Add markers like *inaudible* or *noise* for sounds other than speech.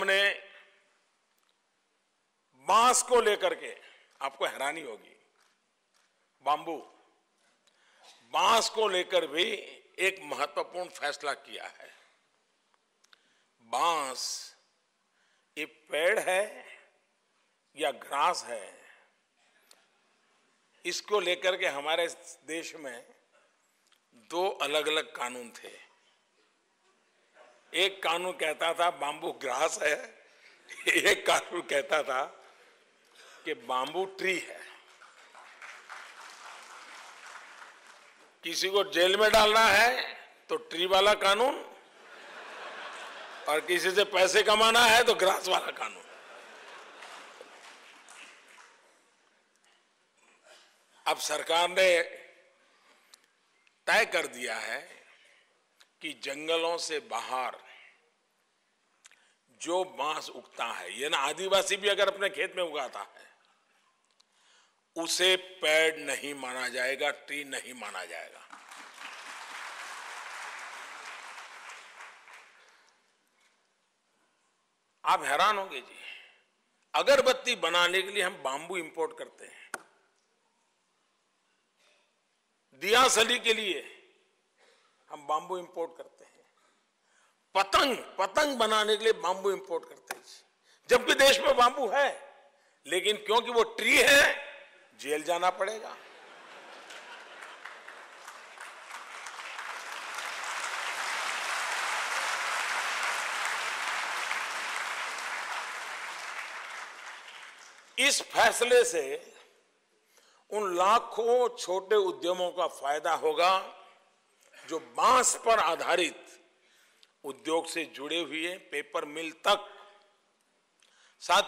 हमने बांस को लेकर के आपको हैरानी होगी बांबू बांस को लेकर भी एक महत्वपूर्ण फैसला किया है बांस ये पेड़ है या घास है इसको लेकर के हमारे देश में दो अलग अलग कानून थे एक कानून कहता था बाम्बू ग्रास है *laughs* एक कानून कहता था कि बाम्बू ट्री है किसी को जेल में डालना है तो ट्री वाला कानून और किसी से पैसे कमाना है तो ग्रास वाला कानून अब सरकार ने तय कर दिया है कि जंगलों से बाहर जो बांस उगता है ये ना आदिवासी भी अगर अपने खेत में उगाता है उसे पेड़ नहीं माना जाएगा ट्री नहीं माना जाएगा आप हैरान होंगे जी अगरबत्ती बनाने के लिए हम बांबू इंपोर्ट करते हैं सली के लिए हम बांबू इंपोर्ट करते हैं पतंग पतंग बनाने के लिए बांबू इंपोर्ट करते हैं जबकि देश में बांबू है लेकिन क्योंकि वो ट्री है जेल जाना पड़ेगा इस फैसले से उन लाखों छोटे उद्यमों का फायदा होगा जो बांस पर आधारित उद्योग से जुड़े हुए पेपर मिल तक साथ